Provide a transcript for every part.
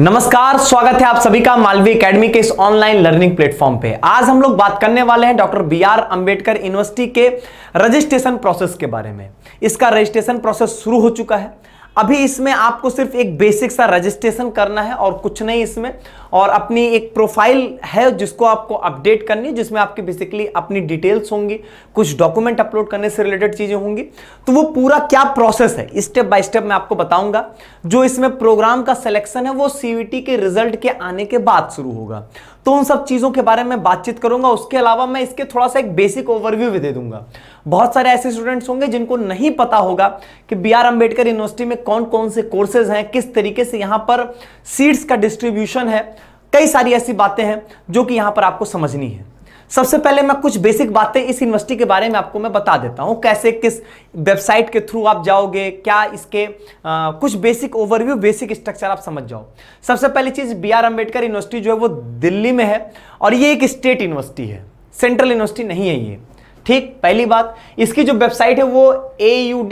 नमस्कार स्वागत है आप सभी का मालवी एकेडमी के इस ऑनलाइन लर्निंग प्लेटफॉर्म पे आज हम लोग बात करने वाले हैं doctor B R Ambedkar university के रजिस्ट्रेशन प्रोसेस के बारे में इसका रजिस्ट्रेशन प्रोसेस शुरू हो चुका है अभी इसमें आपको सिर्फ एक बेसिक सा रजिस्ट्रेशन करना है और कुछ नहीं इसमें और अपनी एक प्रोफाइल है जिसको आपको अपडेट करनी है जिसमें आपकी बेसिकली अपनी डिटेल्स होंगी कुछ डॉक्यूमेंट अपलोड करने से रिलेटेड चीज़ें होंगी तो वो पूरा क्या प्रोसेस है स्टेप बाय स्टेप मैं आपको बताऊंगा जो इसमें प्रोग्राम का सिलेक्शन है वो सीवीटी के रिजल्ट के आने के बाद शुरू होगा तो उन सब चीज़ों के बारे में बातचीत करूंगा उसके अलावा मैं इसके थोड़ा सा एक बेसिक ओवरव्यू भी दे दूंगा बहुत सारे ऐसे स्टूडेंट्स होंगे जिनको नहीं पता होगा कि बी आर अम्बेडकर यूनिवर्सिटी में कौन कौन से कोर्सेज हैं किस तरीके से यहाँ पर सीट्स का डिस्ट्रीब्यूशन है कई सारी ऐसी बातें हैं जो कि यहाँ पर आपको समझनी है सबसे पहले मैं कुछ बेसिक बातें इस यूनिवर्सिटी के बारे में आपको मैं बता देता हूँ कैसे किस वेबसाइट के थ्रू आप जाओगे क्या इसके आ, कुछ बेसिक ओवरव्यू बेसिक स्ट्रक्चर आप समझ जाओ सबसे पहली चीज़ बी आर अम्बेडकर यूनिवर्सिटी जो है वो दिल्ली में है और ये एक स्टेट यूनिवर्सिटी है सेंट्रल यूनिवर्सिटी नहीं है ये ठीक पहली बात इसकी जो वेबसाइट है वो ए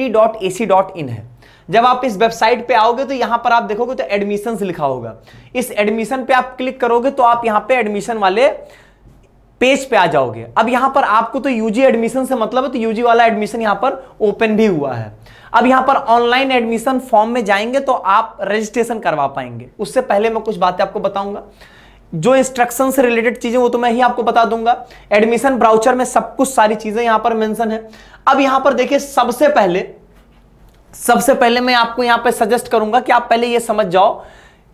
है जब आप इस वेबसाइट पे आओगे तो यहां पर आप देखोगे तो एडमिशन लिखा होगा इस एडमिशन पे आप क्लिक करोगे तो आप यहां पे एडमिशन वाले पेज पे आ जाओगे अब यहां पर आपको तो यूजी एडमिशन से मतलब है तो यूजी वाला एडमिशन यहां पर ओपन भी हुआ है अब यहां पर ऑनलाइन एडमिशन फॉर्म में जाएंगे तो आप रजिस्ट्रेशन करवा पाएंगे उससे पहले मैं कुछ बातें आपको बताऊंगा जो इंस्ट्रक्शन से रिलेटेड चीजें वो तो मैं ही आपको बता दूंगा एडमिशन ब्राउचर में सब कुछ सारी चीजें यहां पर मेंशन है अब यहां पर देखिए सबसे पहले सबसे पहले मैं आपको यहां पे सजेस्ट करूंगा कि आप पहले यह समझ जाओ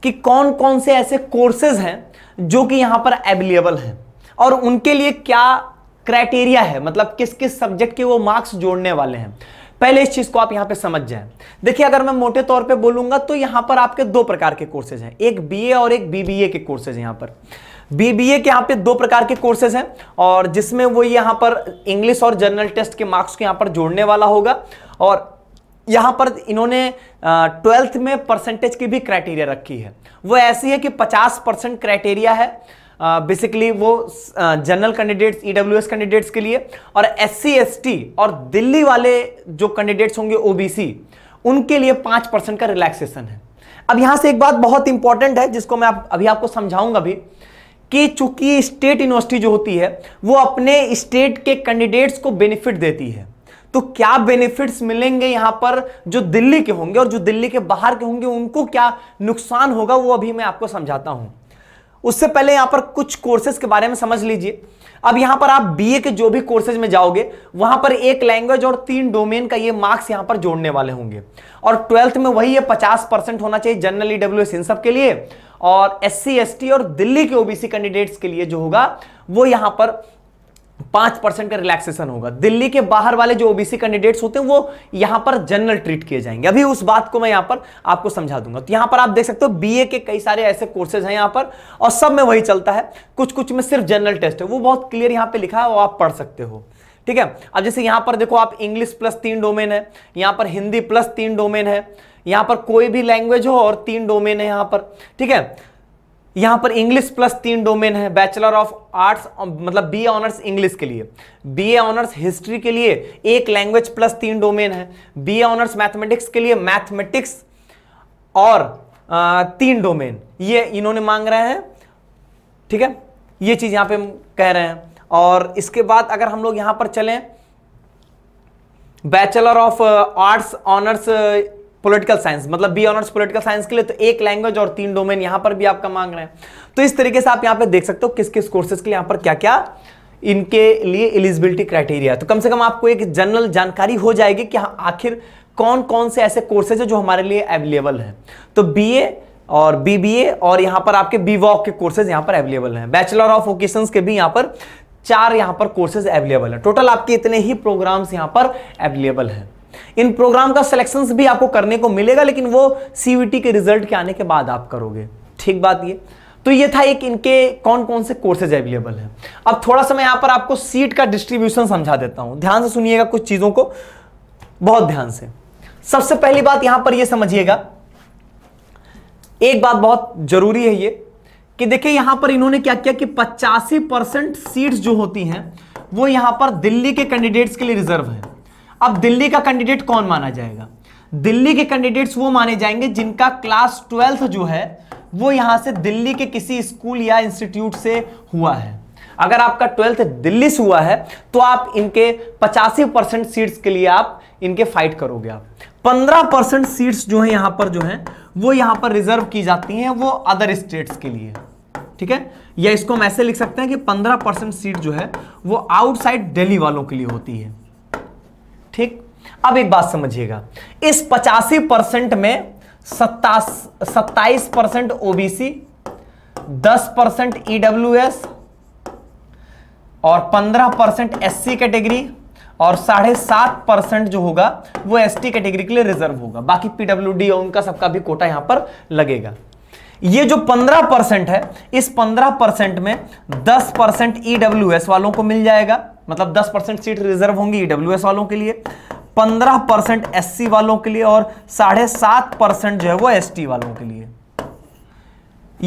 कि कौन कौन से ऐसे कोर्सेज हैं जो कि यहां पर अवेलेबल हैं और उनके लिए क्या क्राइटेरिया है मतलब किस किस सब्जेक्ट के वो मार्क्स जोड़ने वाले हैं पहले इस चीज को आप यहां पे समझ जाएं देखिए अगर मैं मोटे तौर पे बोलूंगा तो यहां पर आपके दो प्रकार के कोर्सेज हैं एक बीए और एक बीबीए के कोर्सेज यहां पर बीबीए के यहाँ पे दो प्रकार के कोर्सेज हैं और जिसमें वो यहां पर इंग्लिश और जर्नल टेस्ट के मार्क्स को यहां पर जोड़ने वाला होगा और यहाँ पर इन्होंने ट्वेल्थ में परसेंटेज की भी क्राइटेरिया रखी है वो ऐसी है कि 50 परसेंट क्राइटेरिया है बेसिकली वो जनरल कैंडिडेट्स ईडब्ल्यूएस कैंडिडेट्स के लिए और एससी एसटी और दिल्ली वाले जो कैंडिडेट्स होंगे ओबीसी उनके लिए पाँच परसेंट का रिलैक्सेशन है अब यहाँ से एक बात बहुत इंपॉर्टेंट है जिसको मैं आप अभी आपको समझाऊंगा भी कि चूंकि स्टेट यूनिवर्सिटी जो होती है वो अपने स्टेट के कैंडिडेट्स को बेनिफिट देती है तो क्या बेनिफिट्स मिलेंगे यहां पर जो दिल्ली के होंगे और जो दिल्ली के बाहर के होंगे उनको क्या नुकसान होगा वो अभी मैं आपको समझाता हूं उससे पहले यहां पर कुछ कोर्सेज के बारे में समझ लीजिए अब यहां पर आप बीए के जो भी कोर्सेज में जाओगे वहां पर एक लैंग्वेज और तीन डोमेन का ये मार्क्स यहां पर जोड़ने वाले होंगे और ट्वेल्थ में वही ये पचास परसेंट होना चाहिए जनरल ईडब्ल्यू e इन सब के लिए और एस सी और दिल्ली के ओबीसी कैंडिडेट्स के लिए जो होगा वो यहां पर पांच परसेंट का रिलैक्सेशन होगा दिल्ली के बाहर वाले जो ओबीसी कैंडिडेट्स होते हैं वो यहां पर जनरल ट्रीट किए जाएंगे अभी उस बात को मैं यहां पर आपको समझा दूंगा तो यहां पर आप देख सकते हो बीए के कई सारे ऐसे कोर्सेज हैं यहां पर और सब में वही चलता है कुछ कुछ में सिर्फ जनरल टेस्ट है वो बहुत क्लियर यहां पर लिखा है वो आप पढ़ सकते हो ठीक है अब जैसे यहां पर देखो आप इंग्लिश प्लस तीन डोमेन है यहां पर हिंदी प्लस तीन डोमेन है यहां पर कोई भी लैंग्वेज हो और तीन डोमेन है यहां पर ठीक है यहां पर इंग्लिश प्लस तीन डोमेन है बैचलर ऑफ आर्ट्स मतलब बी ऑनर्स इंग्लिश के लिए बी ए ऑनर्स हिस्ट्री के लिए एक लैंग्वेज प्लस तीन डोमेन है बी ए ऑनर्स मैथमेटिक्स के लिए मैथमेटिक्स और आ, तीन डोमेन ये इन्होंने मांग रहे हैं ठीक है ये चीज यहां पे कह रहे हैं और इसके बाद अगर हम लोग यहां पर चलें bachelor of arts honours political science मतलब बी ऑनर्स पॉलिटिकल साइंस के लिए तो एक लैंग्वेज और तीन डोमेन यहां पर भी आपका मांग रहे हैं तो इस तरीके से आप यहां पर देख सकते हो किस किस कोर्सेज के लिए यहां पर क्या क्या इनके लिए एलिजिबिलिटी क्राइटेरिया तो कम से कम आपको एक जनरल जानकारी हो जाएगी कि आखिर कौन कौन से ऐसे कोर्सेज है जो हमारे लिए अवेलेबल है तो बी और बीबीए और यहाँ पर आपके वॉक के कोर्सेज यहाँ पर अवेलेबल हैं बैचलर ऑफ वोकेशंस के भी यहाँ पर चार यहाँ पर कोर्सेज अवेलेबल हैं टोटल आपके इतने ही प्रोग्राम्स यहाँ पर अवेलेबल हैं इन प्रोग्राम का सिलेक्शन भी आपको करने को मिलेगा लेकिन वो सीवीटी के रिजल्ट के आने के बाद आप करोगे ठीक बात ये तो ये था एक इनके कौन कौन से कोर्सेज अवेलेबल हैं अब थोड़ा सा मैं यहां पर आपको सीट का डिस्ट्रीब्यूशन समझा देता हूं ध्यान से सुनिएगा कुछ चीजों को बहुत ध्यान से सबसे पहली बात यहां पर ये समझिएगा एक बात बहुत जरूरी है ये कि देखिए यहां पर इन्होंने क्या किया कि पचासी परसेंट सीट्स जो होती हैं वो यहां पर दिल्ली के कैंडिडेट्स के लिए रिजर्व है अब दिल्ली का कैंडिडेट कौन माना जाएगा दिल्ली के कैंडिडेट्स वो माने जाएंगे जिनका क्लास ट्वेल्थ जो है वो यहां से दिल्ली के किसी स्कूल या इंस्टीट्यूट से हुआ है अगर आपका ट्वेल्थ दिल्ली से हुआ है तो आप इनके पचासी परसेंट सीट्स के लिए आप इनके फाइट करोगे आप पंद्रह परसेंट सीट्स जो है यहाँ पर जो है वो यहाँ पर रिजर्व की जाती हैं वो अदर स्टेट्स के लिए ठीक है या इसको हम ऐसे लिख सकते हैं कि पंद्रह परसेंट सीट जो है वो आउटसाइड दिल्ली वालों के लिए होती है ठीक अब एक बात समझिएगा इस पचासी परसेंट में सत्ता सत्ताईस परसेंट ओबीसी दस परसेंट ईडब्ल्यू e और पंद्रह परसेंट एस कैटेगरी और साढ़े सात परसेंट जो होगा वो एसटी कैटेगरी के लिए रिजर्व होगा बाकी पीडब्ल्यूडी और उनका सबका भी कोटा यहां पर लगेगा ये जो पंद्रह परसेंट है इस पंद्रह परसेंट में दस परसेंट ईडब्ल्यू e वालों को मिल जाएगा मतलब 10 परसेंट सीट रिजर्व होंगी ईडब्ल्यू e वालों के लिए 15 परसेंट एस वालों के लिए और साढ़े सात परसेंट जो है वो एस वालों के लिए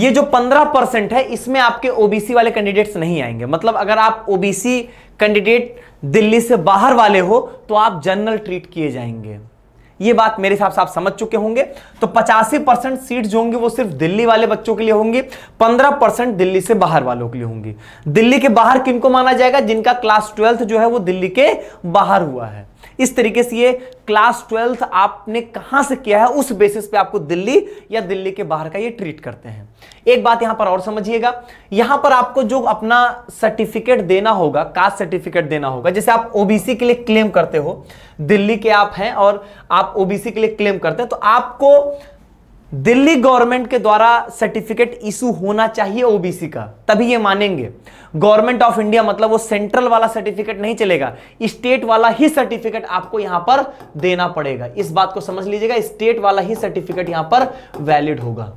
ये जो 15 परसेंट है इसमें आपके ओबीसी वाले कैंडिडेट्स नहीं आएंगे मतलब अगर आप ओबीसी कैंडिडेट दिल्ली से बाहर वाले हो तो आप जनरल ट्रीट किए जाएंगे ये बात मेरे हिसाब से आप समझ चुके होंगे तो पचासी परसेंट सीट जो होंगी वो सिर्फ दिल्ली वाले बच्चों के लिए होंगी पंद्रह परसेंट दिल्ली से बाहर वालों के लिए होंगी दिल्ली के बाहर किनको माना जाएगा जिनका क्लास ट्वेल्थ जो है वो दिल्ली के बाहर हुआ है इस तरीके से ये क्लास ट्वेल्थ आपने कहां से किया है उस बेसिस पे आपको दिल्ली या दिल्ली के बाहर का ये ट्रीट करते हैं एक बात यहां पर और समझिएगा यहां पर आपको जो अपना सर्टिफिकेट देना होगा कास्ट सर्टिफिकेट देना होगा जैसे आप ओबीसी के लिए क्लेम करते हो दिल्ली के आप हैं और आप ओबीसी के लिए क्लेम करते हैं तो आपको दिल्ली गवर्नमेंट के द्वारा सर्टिफिकेट इशू होना चाहिए ओबीसी का तभी ये मानेंगे गवर्नमेंट ऑफ इंडिया मतलब वो सेंट्रल वाला सर्टिफिकेट नहीं चलेगा स्टेट वाला ही सर्टिफिकेट आपको यहां पर देना पड़ेगा इस बात को समझ लीजिएगा स्टेट वाला ही सर्टिफिकेट यहां पर वैलिड होगा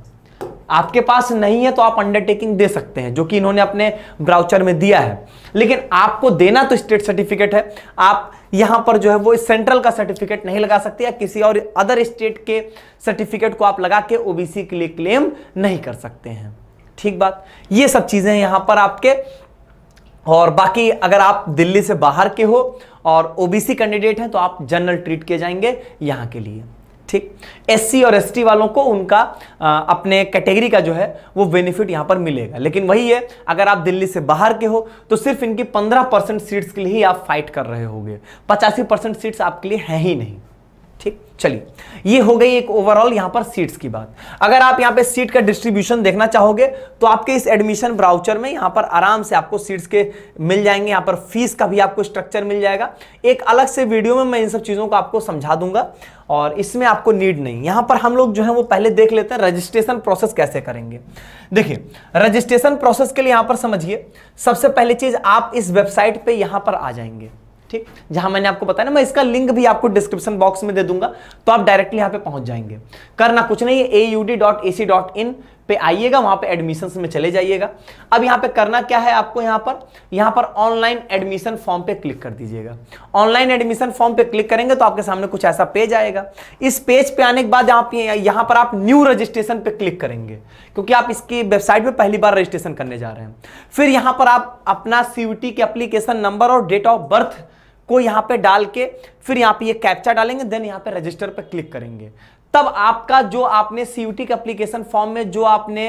आपके पास नहीं है तो आप अंडरटेकिंग दे सकते हैं जो कि इन्होंने अपने ब्राउचर में दिया है लेकिन आपको देना तो स्टेट सर्टिफिकेट है आप यहाँ पर जो है वो सेंट्रल का सर्टिफिकेट नहीं लगा सकते या किसी और अदर स्टेट के सर्टिफिकेट को आप लगा के ओबीसी के लिए क्लेम नहीं कर सकते हैं ठीक बात ये सब चीज़ें यहाँ पर आपके और बाकी अगर आप दिल्ली से बाहर के हो और ओबीसी कैंडिडेट हैं तो आप जनरल ट्रीट किए जाएंगे यहाँ के लिए ठीक एससी और एसटी वालों को उनका आ, अपने कैटेगरी का जो है वो बेनिफिट यहाँ पर मिलेगा लेकिन वही है अगर आप दिल्ली से बाहर के हो तो सिर्फ इनकी पंद्रह परसेंट सीट्स के लिए ही आप फाइट कर रहे होगे पचासी परसेंट सीट्स आपके लिए हैं ही नहीं ठीक चलिए ये हो गई एक ओवरऑल यहां पर सीट्स की बात अगर आप यहां पे सीट का डिस्ट्रीब्यूशन देखना चाहोगे तो आपके इस एडमिशन ब्राउचर में यहां पर आराम से आपको सीट्स के मिल जाएंगे यहां पर फीस का भी आपको स्ट्रक्चर मिल जाएगा एक अलग से वीडियो में मैं इन सब चीज़ों को आपको समझा दूंगा और इसमें आपको नीड नहीं यहां पर हम लोग जो है वो पहले देख लेते हैं रजिस्ट्रेशन प्रोसेस कैसे करेंगे देखिए रजिस्ट्रेशन प्रोसेस के लिए यहां पर समझिए सबसे पहली चीज आप इस वेबसाइट पर यहां पर आ जाएंगे ठीक जहां मैंने आपको बताया ना मैं इसका लिंक भी आपको डिस्क्रिप्शन बॉक्स में दे दूंगा तो आप डायरेक्टली यहां पे पहुंच जाएंगे करना कुछ नहीं है A U dot A C dot in पे आइएगा वहां पे एडमिशन में चले जाइएगा अब यहां पे करना क्या है आपको यहां पर यहां पर ऑनलाइन एडमिशन फॉर्म पे क्लिक कर दीजिएगा ऑनलाइन एडमिशन फॉर्म पे क्लिक करेंगे तो आपके सामने कुछ ऐसा पेज आएगा इस पेज पे आने के बाद आप यहां पर आप न्यू रजिस्ट्रेशन पे क्लिक करेंगे क्योंकि आप इसकी वेबसाइट पर पहली बार रजिस्ट्रेशन करने जा रहे हैं फिर यहां पर आप अपना सीयूटी के एप्लीकेशन नंबर और डेट ऑफ बर्थ को यहां पे डाल के फिर यहां पे ये कैप्चा डालेंगे देन यहां पे रजिस्टर पे क्लिक करेंगे तब आपका जो आपने सीयूटी के एप्लीकेशन फॉर्म में जो आपने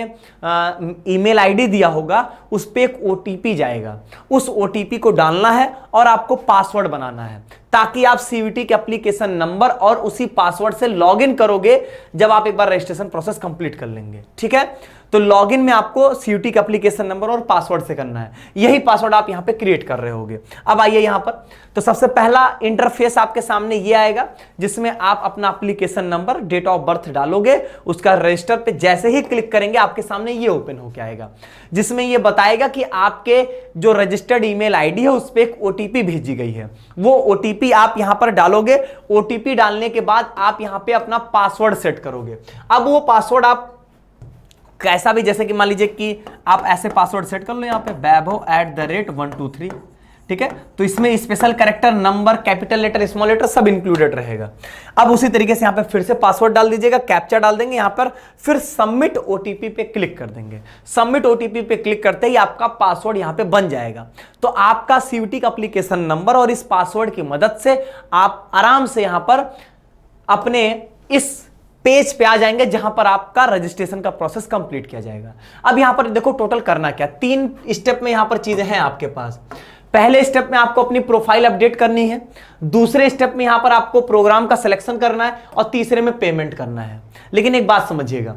ईमेल आईडी दिया होगा उस पर एक ओटीपी जाएगा उस ओटीपी को डालना है और आपको पासवर्ड बनाना है ताकि आप सीयूटी के एप्लीकेशन नंबर और उसी पासवर्ड से लॉगिन करोगे जब आप एक बार रजिस्ट्रेशन प्रोसेस कंप्लीट कर लेंगे ठीक है तो लॉग में आपको सीयूटी का एप्लीकेशन नंबर और पासवर्ड से करना है यही पासवर्ड आप यहां पर क्रिएट कर रहे होगे अब आइए यहां पर तो सबसे पहला इंटरफेस आपके सामने ये आएगा जिसमें आप अपना application number date of birth डालोगे उसका रजिस्टर पे जैसे ही क्लिक करेंगे आपके सामने ये ओपन होके आएगा जिसमें ये बताएगा कि आपके जो रजिस्टर्ड ईमेल आईडी है उस पर एक ओटीपी भेजी गई है वो ओटीपी आप यहां पर डालोगे ओटीपी डालने के बाद आप यहां पर अपना पासवर्ड सेट करोगे अब वो पासवर्ड आप कैसा भी जैसे कि मान लीजिए कि आप ऐसे पासवर्ड सेट कर लो यहाँ पे Vaibhav at the rate one two three ठीक है तो इसमें special character number capital letter small letter सब इंक्लूडेड रहेगा अब उसी तरीके से यहाँ पे फिर से पासवर्ड डाल दीजिएगा कैप्चा डाल देंगे यहाँ पर फिर सबमिट ओटीपी पे क्लिक कर देंगे सबमिट ओटीपी पे क्लिक करते ही आपका पासवर्ड यहाँ पे बन जाएगा तो आपका सीवीटी का अप्लीकेशन नंबर और इस पासवर्ड की मदद से आप आराम से यहाँ पर अपने इस पेज पे आ जाएंगे जहां पर आपका रजिस्ट्रेशन का प्रोसेस कंप्लीट किया जाएगा अब यहां पर देखो टोटल करना क्या तीन स्टेप में यहां पर चीजें हैं आपके पास पहले स्टेप में आपको अपनी प्रोफाइल अपडेट करनी है दूसरे स्टेप में यहां पर आपको प्रोग्राम का सिलेक्शन करना है और तीसरे में पेमेंट करना है लेकिन एक बात समझिएगा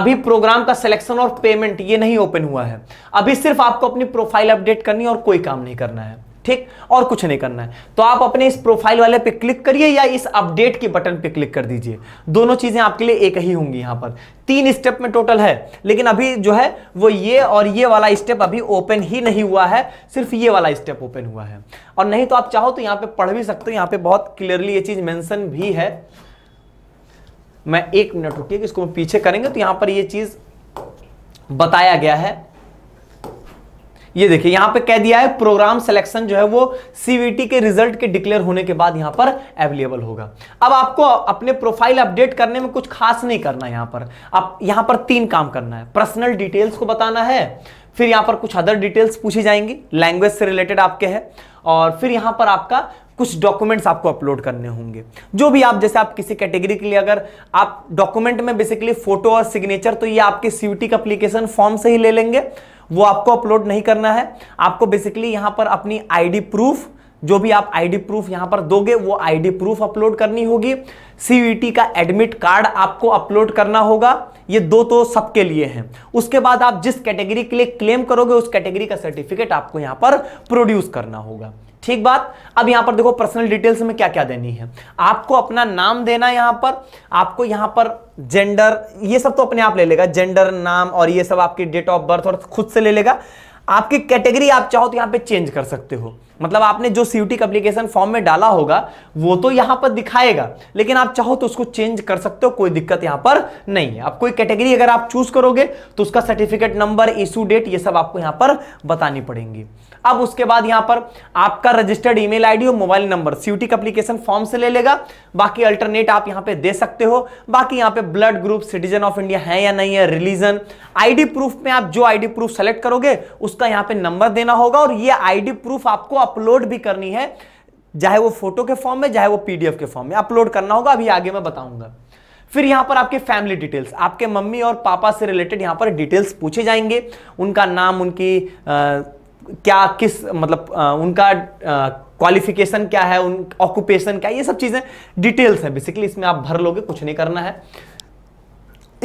अभी प्रोग्राम का सिलेक्शन और पेमेंट ये नहीं ओपन हुआ है अभी सिर्फ आपको अपनी प्रोफाइल अपडेट करनी है और कोई काम नहीं करना है ठीक और कुछ नहीं करना है तो आप अपने इस प्रोफाइल वाले पे क्लिक करिए या इस अपडेट के बटन पे क्लिक कर दीजिए दोनों चीज़ें आपके लिए एक ही होंगी यहां पर तीन स्टेप में टोटल है लेकिन अभी जो है वो ये और ये वाला स्टेप अभी ओपन ही नहीं हुआ है सिर्फ ये वाला स्टेप ओपन हुआ है और नहीं तो आप चाहो तो यहां पर पढ़ भी सकते हो यहां पर बहुत क्लियरली ये चीज़ मेंशन भी है मैं एक मिनट रुकी इसको पीछे करेंगे तो यहां पर यह चीज़ बताया गया है ये देखिए यहां पे कह दिया है प्रोग्राम सिलेक्शन जो है वो सीवीटी के रिजल्ट के डिक्लेयर होने के बाद यहां पर अवेलेबल होगा अब आपको अपने प्रोफाइल अपडेट करने में कुछ खास नहीं करना यहां पर आप यहां पर तीन काम करना है पर्सनल डिटेल्स को बताना है फिर यहां पर कुछ अदर डिटेल्स पूछी जाएंगी लैंग्वेज से रिलेटेड आपके है और फिर यहां पर आपका कुछ डॉक्यूमेंट्स आपको अपलोड करने होंगे जो भी आप जैसे आप किसी कैटेगरी के लिए अगर आप डॉक्यूमेंट में बेसिकली फोटो और सिग्नेचर तो ये आपके सीयूटी का अप्लीकेशन फॉर्म से ही ले लेंगे वो आपको अपलोड नहीं करना है आपको बेसिकली यहाँ पर अपनी आईडी प्रूफ जो भी आप आईडी प्रूफ यहाँ पर दोगे वो आईडी प्रूफ अपलोड करनी होगी सीयूईटी का एडमिट कार्ड आपको अपलोड करना होगा ये दो तो सबके लिए हैं उसके बाद आप जिस कैटेगरी के लिए क्लेम करोगे उस कैटेगरी का सर्टिफिकेट आपको यहाँ पर प्रोड्यूस करना होगा ठीक बात अब यहां पर देखो पर्सनल डिटेल्स में क्या क्या देनी है आपको अपना नाम देना है यहां पर आपको यहां पर जेंडर ये सब तो अपने आप ले लेगा जेंडर नाम और ये सब आपकी डेट ऑफ बर्थ और खुद से ले लेगा आपकी कैटेगरी आप चाहो तो यहाँ पे चेंज कर सकते हो मतलब आपने जो सीयूटिक एप्लीकेशन फॉर्म में डाला होगा वो तो यहां पर दिखाएगा लेकिन आप चाहो तो उसको चेंज कर सकते हो कोई दिक्कत यहां पर नहीं है आप कोई कैटेगरी अगर आप चूज करोगे तो उसका सर्टिफिकेट नंबर इशू डेट ये सब आपको यहाँ पर बतानी पड़ेंगी अब उसके बाद यहां पर आपका रजिस्टर्ड ईमेल आईडी और मोबाइल नंबर सीयूटिक एप्लीकेशन फॉर्म से ले लेगा बाकी अल्टरनेट आप यहां पे दे सकते हो बाकी यहां पे blood group citizen of India है या नहीं है रिलीजन आईडी प्रूफ में आप जो आईडी प्रूफ सेलेक्ट करोगे उसका यहां पे नंबर देना होगा और ये आईडी प्रूफ आपको अपलोड भी करनी है चाहे वो फोटो के फॉर्म में चाहे वो पीडीएफ के फॉर्म में अपलोड करना होगा अभी आगे मैं बताऊंगा फिर यहाँ पर आपके फैमिली डिटेल्स आपके मम्मी और पापा से रिलेटेड यहाँ पर डिटेल्स पूछे जाएंगे उनका नाम उनकी आ, क्या किस मतलब आ, उनका क्वालिफिकेशन क्या है उन ऑक्यूपेशन क्या ये सब चीज़ें डिटेल्स हैं बेसिकली इसमें आप भर लोगे कुछ नहीं करना है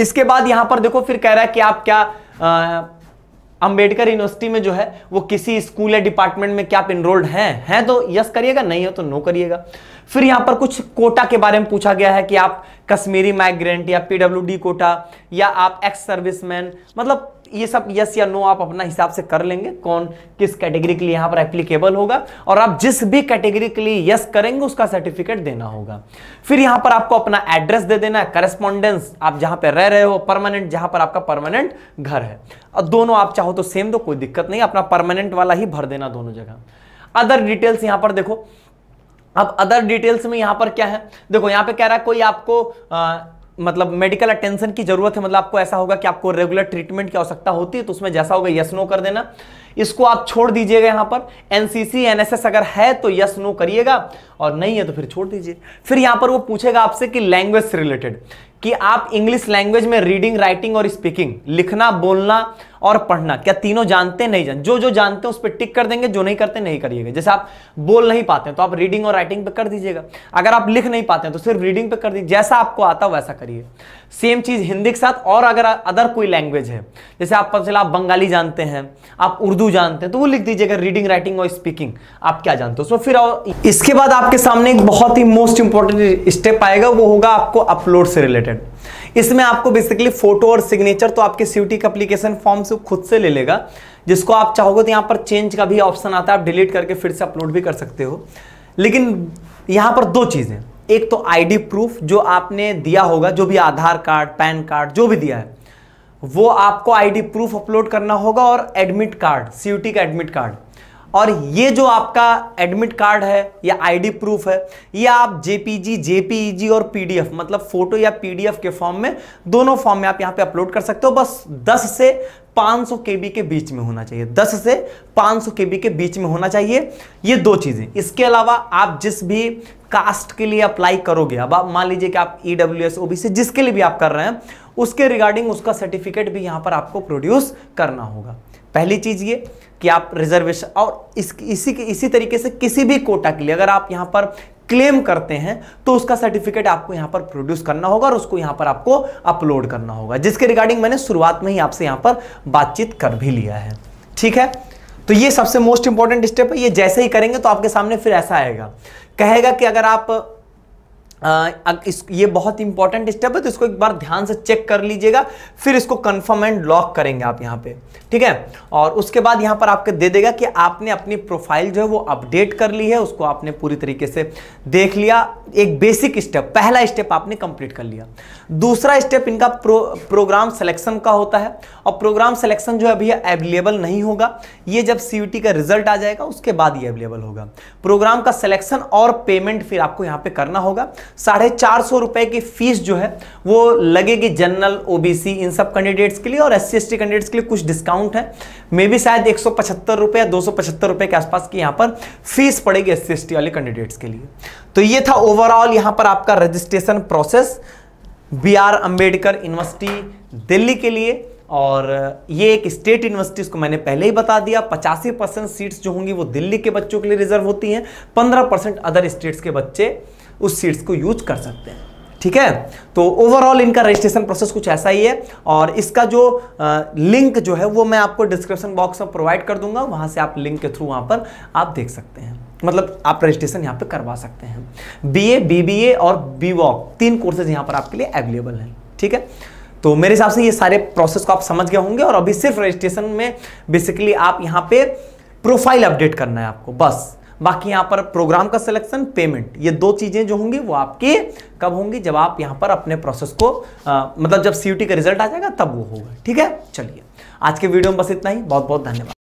इसके बाद यहां पर देखो फिर कह रहा है कि आप क्या अंबेडकर यूनिवर्सिटी में जो है वो किसी स्कूल या डिपार्टमेंट में क्या आप इनरोल्ड हैं हैं तो यस करिएगा नहीं हो तो नो करिएगा फिर यहां पर कुछ कोटा के बारे में पूछा गया है कि आप कश्मीरी माइग्रेंट या पीडब्ल्यू कोटा या आप एक्स सर्विसमैन मतलब ये सब यस या नो आप अपना हिसाब से कर लेंगे कौन किस कैटेगरी के लिए यहां पर एप्लीकेबल होगा और आप जिस भी कैटेगरी के लिए यस करेंगे उसका सर्टिफिकेट देना होगा फिर यहां पर आपको अपना एड्रेस दे देना है करेस्पॉन्डेंस आप जहां पर रह रहे हो परमानेंट जहां पर आपका परमानेंट घर है और दोनों आप चाहो तो सेम दो कोई दिक्कत नहीं अपना परमानेंट वाला ही भर देना दोनों जगह अदर डिटेल्स यहां पर देखो अब अदर डिटेल्स में यहां पर क्या है देखो यहां पे कह रहा है कोई आपको आ, मतलब मेडिकल अटेंशन की जरूरत है मतलब आपको ऐसा होगा कि आपको रेगुलर ट्रीटमेंट की आवश्यकता होती है तो उसमें जैसा होगा यस नो कर देना इसको आप छोड़ दीजिएगा यहां पर एनसीसी एनएसएस अगर है तो यस नो करिएगा और नहीं है तो फिर छोड़ दीजिए फिर यहां पर वो पूछेगा आपसे कि लैंग्वेज से रिलेटेड कि आप इंग्लिश लैंग्वेज में रीडिंग राइटिंग और स्पीकिंग लिखना बोलना और पढ़ना क्या तीनों जानते नहीं जानते जो जो जानते हैं उस पर टिक कर देंगे जो नहीं करते नहीं करिएगा जैसे आप बोल नहीं पाते हैं तो आप रीडिंग और राइटिंग पे कर दीजिएगा अगर आप लिख नहीं पाते हैं तो सिर्फ रीडिंग पे कर दीजिए जैसा आपको आता वैसा करिए सेम चीज़ हिंदी के साथ और अगर अदर कोई लैंग्वेज है जैसे आप पता चला आप बंगाली जानते हैं आप उर्दू जानते हैं तो वो लिख दीजिएगा रीडिंग राइटिंग और स्पीकिंग आप क्या जानते हो सो फिर इसके बाद आपके सामने एक बहुत ही मोस्ट इंपॉर्टेंट स्टेप आएगा वो होगा आपको अपलोड से रिलेटेड इसमें आपको बेसिकली फोटो और सिग्नेचर तो आपके सीटी का अप्लीकेशन फॉर्म से खुद से ले लेगा जिसको आप चाहोगे तो यहाँ पर चेंज का भी ऑप्शन आता है आप डिलीट करके फिर से अपलोड भी कर सकते हो लेकिन यहाँ पर दो चीज़ें एक तो आईडी प्रूफ जो आपने दिया होगा जो भी आधार कार्ड पैन कार्ड जो भी दिया है वो आपको आईडी प्रूफ अपलोड करना होगा और एडमिट कार्ड सीयूटी का एडमिट कार्ड और ये जो आपका एडमिट कार्ड है या आईडी प्रूफ है ये आप जेपीजी जेपीईजी e और पीडीएफ मतलब फोटो या पीडीएफ के फॉर्म में दोनों फॉर्म में आप यहां पे अपलोड कर सकते हो बस 10 से 500 केबी के बीच में होना चाहिए 10 से 500 केबी के बीच में होना चाहिए ये दो चीज़ें इसके अलावा आप जिस भी कास्ट के लिए अप्लाई करोगे अब आप मान लीजिए कि आप ई डब्ल्यू एस ओबीसी जिसके लिए भी आप कर रहे हैं उसके रिगार्डिंग उसका सर्टिफिकेट भी यहां पर आपको प्रोड्यूस करना होगा पहली चीज़ ये कि आप रिजर्वेशन और इस इसी के इसी तरीके से किसी भी कोटा के लिए अगर आप यहां पर क्लेम करते हैं तो उसका सर्टिफिकेट आपको यहां पर प्रोड्यूस करना होगा और उसको यहां पर आपको अपलोड करना होगा जिसके रिगार्डिंग मैंने शुरुआत में ही आपसे यहां पर बातचीत कर भी लिया है ठीक है तो ये सबसे मोस्ट इंपॉर्टेंट स्टेप है ये जैसे ही करेंगे तो आपके सामने फिर ऐसा आएगा कहेगा कि अगर आप इस ये बहुत इंपॉर्टेंट स्टेप है तो इसको एक बार ध्यान से चेक कर लीजिएगा फिर इसको कंफर्म एंड लॉक करेंगे आप यहाँ पे ठीक है और उसके बाद यहाँ पर आपके दे देगा कि आपने अपनी प्रोफाइल जो है वो अपडेट कर ली है उसको आपने पूरी तरीके से देख लिया एक बेसिक स्टेप पहला स्टेप आपने कंप्लीट कर लिया दूसरा स्टेप इनका प्रो, प्रोग्राम सेलेक्शन का होता है और प्रोग्राम सेलेक्शन जो है अभी अवेलेबल नहीं होगा ये जब सी का रिजल्ट आ जाएगा उसके बाद ये अवेलेबल होगा प्रोग्राम का सिलेक्शन और पेमेंट फिर आपको यहाँ पर करना होगा साढ़े चार सौ रुपए की फीस जो है वो लगेगी जनरल ओबीसी इन सब कैंडिडेट्स के लिए और एस सी कैंडिडेट्स के लिए कुछ डिस्काउंट है मे भी शायद एक सौ पचहत्तर रुपए या दो सौ पचहत्तर रुपए के आसपास की यहां पर फीस पड़ेगी एस सी वाले कैंडिडेट्स के लिए तो ये था ओवरऑल यहां पर आपका registration process B R Ambedkar university Delhi के लिए और ये एक स्टेट यूनिवर्सिटी को मैंने पहले ही बता दिया पचासी परसेंट सीट्स जो होंगी वो दिल्ली के बच्चों के लिए रिजर्व होती हैं पंद्रह परसेंट अदर स्टेट्स के बच्चे उस सीट्स को यूज कर सकते हैं ठीक है तो ओवरऑल इनका रजिस्ट्रेशन प्रोसेस कुछ ऐसा ही है और इसका जो आ, लिंक जो है वो मैं आपको डिस्क्रिप्शन बॉक्स में प्रोवाइड कर दूंगा वहाँ से आप लिंक के थ्रू वहाँ पर आप देख सकते हैं मतलब आप रजिस्ट्रेशन यहाँ पे करवा सकते हैं बीए बीबीए और बी वॉक तीन कोर्सेज यहाँ पर आपके लिए अवेलेबल हैं ठीक है तो मेरे हिसाब से ये सारे प्रोसेस को आप समझ गए होंगे और अभी सिर्फ रजिस्ट्रेशन में बेसिकली आप यहाँ पे प्रोफाइल अपडेट करना है आपको बस बाकी यहाँ पर प्रोग्राम का सिलेक्शन पेमेंट ये दो चीज़ें जो होंगी वो आपके कब होंगी जब आप यहाँ पर अपने प्रोसेस को आ, मतलब जब सी का रिजल्ट आ जाएगा तब वो होगा ठीक है चलिए आज के वीडियो में बस इतना ही बहुत बहुत धन्यवाद